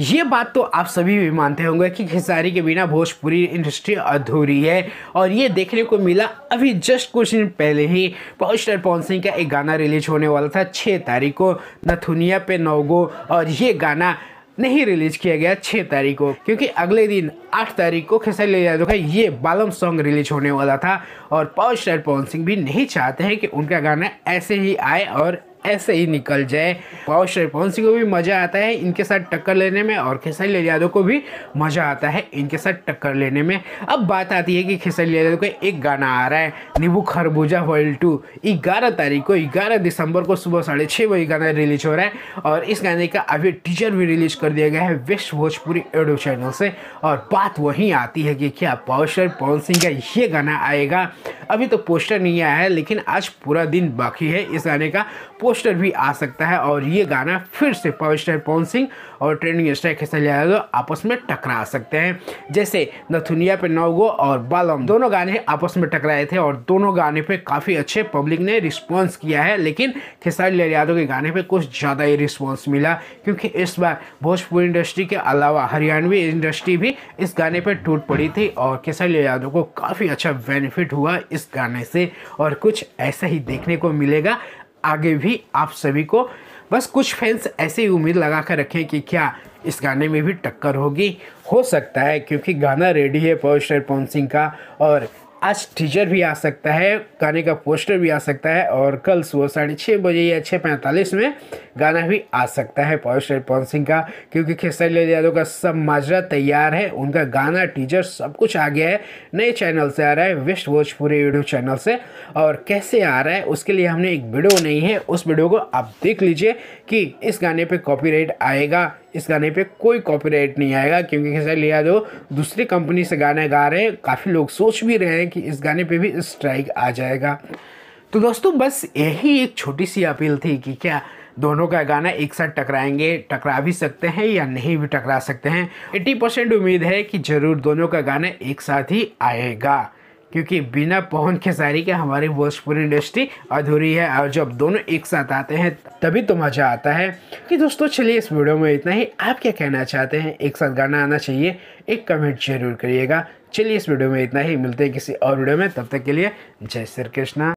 ये बात तो आप सभी भी मानते होंगे कि खेसारी के बिना भोजपुरी इंडस्ट्री अधूरी है और ये देखने को मिला अभी जस्ट कुछ दिन पहले ही पॉस्टर पवन सिंह का एक गाना रिलीज होने वाला था छः तारीख को नथुनिया पे नौगो और ये गाना नहीं रिलीज किया गया छः तारीख को क्योंकि अगले दिन आठ तारीख को खेसारी लाल यादव का ये बालम सॉन्ग रिलीज होने वाला था और पावर स्टार पवन सिंह भी नहीं चाहते हैं कि उनका गाना ऐसे ही आए और ऐसे ही निकल जाए पाउश रेपॉन्स को भी मज़ा आता है इनके साथ टक्कर लेने में और खेसारी यादव को भी मज़ा आता है इनके साथ टक्कर लेने में अब बात आती है कि खेसारी यादव का एक गाना आ रहा है नींबू खरबूजा वर्ल्ड टू ग्यारह तारीख को ग्यारह दिसंबर को सुबह साढ़े छः बजे गाना रिलीज हो रहा है और इस गाने का अभी टीजर भी रिलीज कर दिया गया है वेस्ट भोजपुरी एडो चैनल से और बात वहीं आती है कि क्या पावशर पवन सिंह का ये गाना आएगा अभी तो पोस्टर नहीं आया है लेकिन आज पूरा दिन बाकी है इस गाने का पोस्टर भी आ सकता है और ये गाना फिर से पावर स्टार पवन सिंह और ट्रेंडिंग स्टार खेसा यादव आपस में टकरा सकते हैं जैसे नथुनिया पे नौगो और बालम दोनों गाने आपस में टकराए थे और दोनों गाने पे काफ़ी अच्छे पब्लिक ने रिस्पॉन्स किया है लेकिन खेसारी लाल यादव के गाने पे कुछ ज़्यादा ही रिस्पॉन्स मिला क्योंकि इस बार भोजपुरी इंडस्ट्री के अलावा हरियाणवी इंडस्ट्री भी इस गाने पर टूट पड़ी थी और खेसारी लाल यादव को काफ़ी अच्छा बेनिफिट हुआ इस इस गाने से और कुछ ऐसा ही देखने को मिलेगा आगे भी आप सभी को बस कुछ फैंस ऐसे ही उम्मीद लगा कर रखें कि क्या इस गाने में भी टक्कर होगी हो सकता है क्योंकि गाना रेडी है पवन शेर पवन सिंह का और आज टीजर भी आ सकता है गाने का पोस्टर भी आ सकता है और कल सुबह साढ़े छः बजे या छः पैंतालीस में गाना भी आ सकता है पॉस्टर पवन सिंह का क्योंकि खेसारी यादव का सब माजरा तैयार है उनका गाना टीजर सब कुछ आ गया है नए चैनल से आ रहा है वेस्ट पूरे यूट्यूब चैनल से और कैसे आ रहा है उसके लिए हमने एक वीडियो नहीं है उस वीडियो को आप देख लीजिए कि इस गाने पर कॉपी आएगा इस गाने पे कोई कॉपीराइट नहीं आएगा क्योंकि कैसे लिया जो दूसरी कंपनी से गाने गा रहे हैं काफ़ी लोग सोच भी रहे हैं कि इस गाने पे भी स्ट्राइक आ जाएगा तो दोस्तों बस यही एक छोटी सी अपील थी कि क्या दोनों का गाना एक साथ टकराएंगे टकरा भी सकते हैं या नहीं भी टकरा सकते हैं 80 परसेंट उम्मीद है कि ज़रूर दोनों का गाना एक साथ ही आएगा क्योंकि बिना पवन खेसारी के हमारी भोजपुरी इंडस्ट्री अधूरी है और जब दोनों एक साथ आते हैं तभी तो मज़ा आता है कि दोस्तों चलिए इस वीडियो में इतना ही आप क्या कहना चाहते हैं एक साथ गाना आना चाहिए एक कमेंट जरूर करिएगा चलिए इस वीडियो में इतना ही मिलते हैं किसी और वीडियो में तब तक के लिए जय श्री कृष्णा